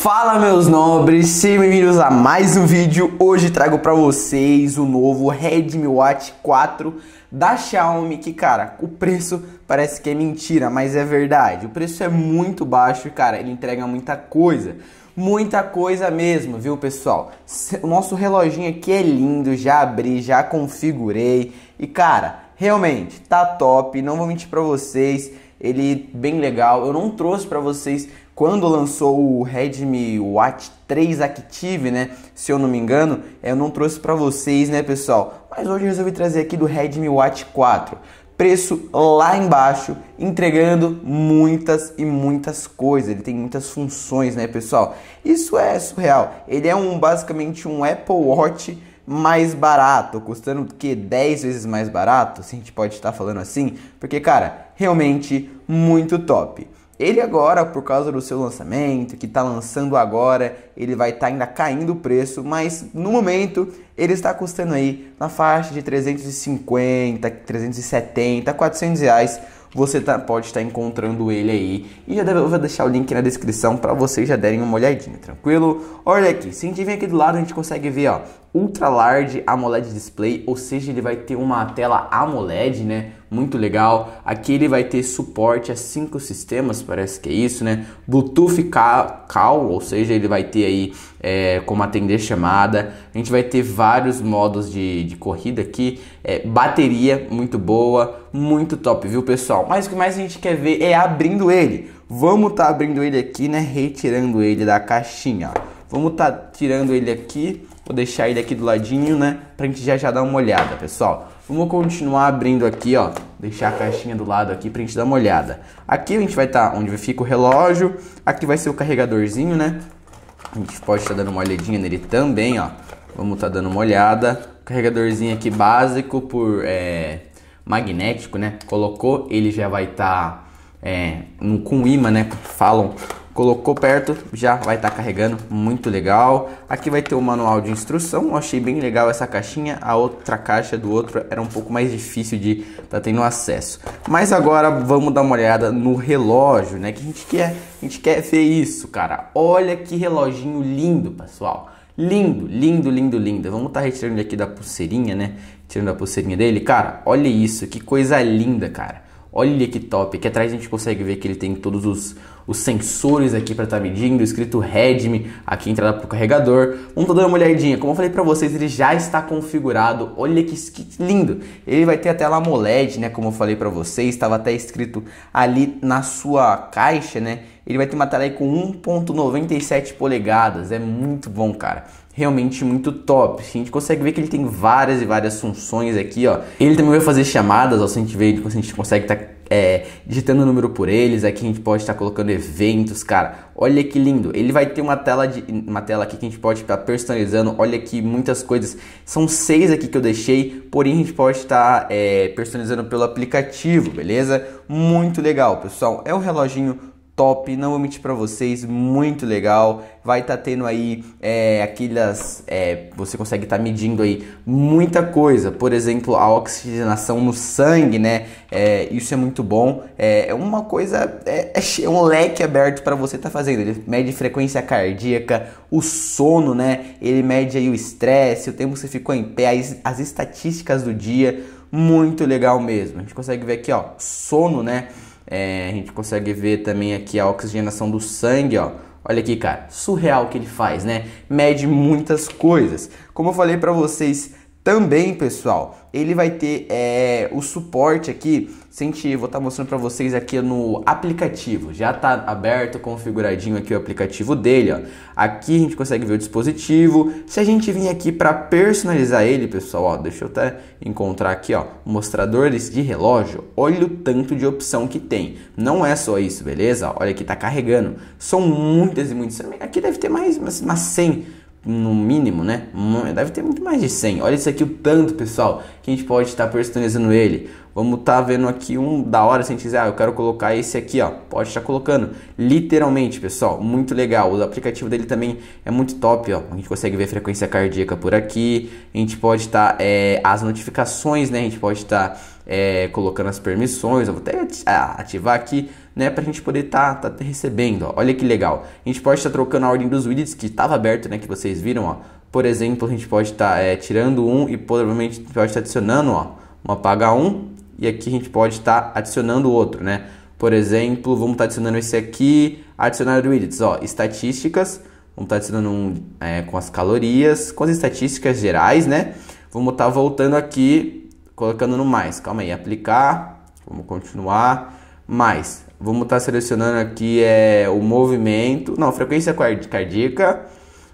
Fala meus nobres, sejam bem-vindos a mais um vídeo. Hoje trago para vocês o novo Redmi Watch 4 da Xiaomi, que cara, o preço parece que é mentira, mas é verdade. O preço é muito baixo e cara, ele entrega muita coisa. Muita coisa mesmo, viu pessoal? O nosso reloginho aqui é lindo, já abri, já configurei e cara, realmente tá top, não vou mentir para vocês ele é bem legal. Eu não trouxe para vocês quando lançou o Redmi Watch 3 Active, né? Se eu não me engano, eu não trouxe para vocês, né, pessoal? Mas hoje eu resolvi trazer aqui do Redmi Watch 4. Preço lá embaixo, entregando muitas e muitas coisas. Ele tem muitas funções, né, pessoal? Isso é surreal. Ele é um basicamente um Apple Watch mais barato, custando que 10 vezes mais barato, se a gente pode estar falando assim, porque cara, realmente muito top. Ele agora, por causa do seu lançamento, que está lançando agora, ele vai estar tá ainda caindo o preço, mas no momento ele está custando aí na faixa de 350, 370, 400 reais. Você tá, pode estar tá encontrando ele aí. E já deve, eu vou deixar o link na descrição para vocês já derem uma olhadinha, tranquilo? Olha aqui, se a gente vem aqui do lado, a gente consegue ver, ó, Ultra Large AMOLED Display, ou seja, ele vai ter uma tela AMOLED, né? muito legal. Aqui ele vai ter suporte a cinco sistemas, parece que é isso, né? Bluetooth Call, ou seja, ele vai ter aí é, como atender chamada. A gente vai ter vários modos de, de corrida aqui. É, bateria muito boa, muito top, viu pessoal? Mas o que mais a gente quer ver é abrindo ele. Vamos tá abrindo ele aqui, né? Retirando ele da caixinha. Ó. Vamos tá tirando ele aqui. Vou deixar ele aqui do ladinho, né? Pra gente já já dar uma olhada, pessoal. Vamos continuar abrindo aqui, ó. Deixar a caixinha do lado aqui pra gente dar uma olhada. Aqui a gente vai estar tá onde fica o relógio. Aqui vai ser o carregadorzinho, né? A gente pode estar tá dando uma olhadinha nele também, ó. Vamos estar tá dando uma olhada. Carregadorzinho aqui básico por é, magnético, né? Colocou, ele já vai estar tá, é, com imã, né? Falam colocou perto, já vai estar tá carregando, muito legal. Aqui vai ter o manual de instrução, eu achei bem legal essa caixinha, a outra caixa do outro era um pouco mais difícil de estar tá tendo acesso. Mas agora vamos dar uma olhada no relógio, né, que a gente quer, a gente quer ver isso, cara. Olha que reloginho lindo, pessoal. Lindo, lindo, lindo, lindo. Vamos estar tá retirando aqui da pulseirinha, né? Tirando a pulseirinha dele. Cara, olha isso, que coisa linda, cara. Olha que top. Aqui atrás a gente consegue ver que ele tem todos os, os sensores aqui para estar tá medindo, escrito Redmi aqui entrada para o carregador. Vamos dar uma olhadinha. Como eu falei para vocês, ele já está configurado. Olha que, que, lindo. Ele vai ter a tela AMOLED, né, como eu falei para vocês, estava até escrito ali na sua caixa, né? Ele vai ter uma tela aí com 1.97 polegadas. É muito bom, cara realmente muito top. A gente consegue ver que ele tem várias e várias funções aqui, ó. Ele também vai fazer chamadas, ó, se a gente vê, a gente consegue estar tá, é, digitando o número por eles, aqui a gente pode estar tá colocando eventos, cara. Olha que lindo. Ele vai ter uma tela de uma tela aqui que a gente pode estar tá personalizando. Olha aqui muitas coisas. São seis aqui que eu deixei, porém a gente pode estar tá, é, personalizando pelo aplicativo, beleza? Muito legal, pessoal. É um reloginho top, não vou mentir para vocês, muito legal. Vai estar tá tendo aí é, aquelas, é, você consegue estar tá medindo aí muita coisa, por exemplo, a oxigenação no sangue, né? É, isso é muito bom. É, é uma coisa, é, é um leque aberto para você estar tá fazendo. Ele mede frequência cardíaca, o sono, né? Ele mede aí o estresse, o tempo que você ficou em pé, as, as estatísticas do dia, muito legal mesmo. A gente consegue ver aqui, ó, sono, né? É, a gente consegue ver também aqui a oxigenação do sangue, ó. Olha aqui, cara, surreal que ele faz, né? Mede muitas coisas. Como eu falei para vocês também, pessoal, ele vai ter é, o suporte aqui, senti, vou estar tá mostrando para vocês aqui no aplicativo. Já está aberto, configuradinho aqui o aplicativo dele, ó. Aqui a gente consegue ver o dispositivo. Se a gente vir aqui para personalizar ele, pessoal, ó, deixa eu até encontrar aqui, ó, mostradores de relógio. Olha o tanto de opção que tem. Não é só isso, beleza? Olha aqui, tá carregando. São muitas e muitas. Aqui deve ter mais umas, 100 no mínimo, né? Deve ter muito mais de 100. Olha isso aqui, o tanto, pessoal, que a gente pode estar personalizando ele. Vamos estar tá vendo aqui um da hora, se a gente quiser, ah, eu quero colocar esse aqui, ó. Pode estar tá colocando. Literalmente, pessoal, muito legal. O aplicativo dele também é muito top, ó. A gente consegue ver a frequência cardíaca por aqui. A gente pode estar, tá, é, as notificações, né? A gente pode estar tá, é, colocando as permissões. Eu vou até ah, ativar aqui, né? Pra gente poder estar tá, tá, recebendo, ó. Olha que legal. A gente pode estar tá trocando a ordem dos widgets que estava aberto, né? Que vocês viram, ó. Por exemplo, a gente pode estar é, tirando um e provavelmente pode estar adicionando, ó. Uma paga 1, e aqui a gente pode estar tá adicionando outro, né? Por exemplo, vamos estar tá adicionando esse aqui, adicionar widgets, ó, estatísticas, vamos estar tá adicionando um é, com as calorias, com as estatísticas gerais, né? Vamos estar tá voltando aqui, colocando no mais, calma aí, aplicar, vamos continuar, mais, vamos estar tá selecionando aqui é, o movimento, não, frequência cardíaca,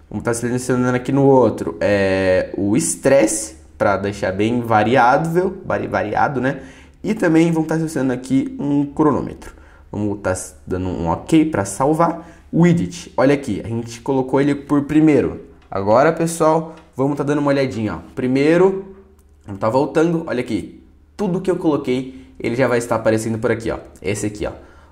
vamos estar tá selecionando aqui no outro é, o estresse, para deixar bem variável, variado, né? E também vamos estar acessando aqui um cronômetro. Vamos estar tá dando um OK para salvar. O edit, olha aqui, a gente colocou ele por primeiro. Agora, pessoal, vamos estar tá dando uma olhadinha. Ó. Primeiro, vamos estar tá voltando, olha aqui. Tudo que eu coloquei, ele já vai estar aparecendo por aqui, ó. Esse aqui, ó.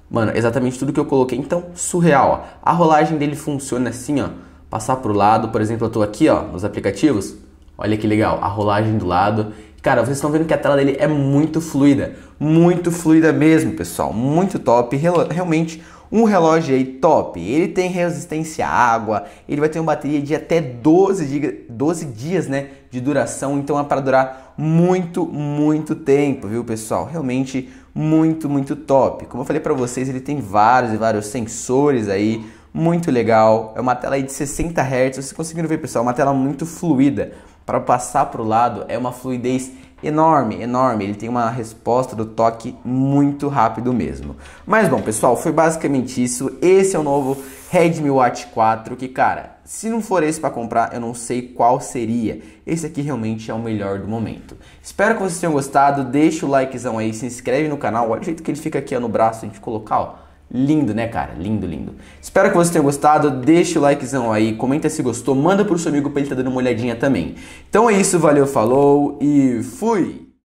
Mano, exatamente tudo que eu coloquei. Então, surreal, ó. A rolagem dele funciona assim, ó. Passar para o lado, por exemplo, eu estou aqui, ó, nos aplicativos. Olha que legal, a rolagem do lado Cara, vocês estão vendo que a tela dele é muito fluida, muito fluida mesmo, pessoal, muito top, realmente um relógio aí top. Ele tem resistência à água, ele vai ter uma bateria de até 12, dias, 12 dias né, de duração, então é para durar muito, muito tempo, viu pessoal? Realmente muito, muito top. Como eu falei para vocês, ele tem vários e vários sensores aí, muito legal. É uma tela aí de 60 Hz, vocês conseguiram ver pessoal, é uma tela muito fluida para passar para o lado é uma fluidez enorme, enorme. Ele tem uma resposta do toque muito rápido mesmo. Mas bom, pessoal, foi basicamente isso. Esse é o novo Redmi Watch 4 que, cara, se não for esse para comprar, eu não sei qual seria. Esse aqui realmente é o melhor do momento. Espero que vocês tenham gostado. Deixa o likezão aí, se inscreve no canal. Olha o jeito que ele fica aqui ó, no braço, a gente colocar, ó Lindo, né, cara? Lindo, lindo. Espero que você tenha gostado. Deixa o likezão aí, comenta se gostou, manda pro seu amigo pra ele tá dando uma olhadinha também. Então é isso, valeu, falou e fui!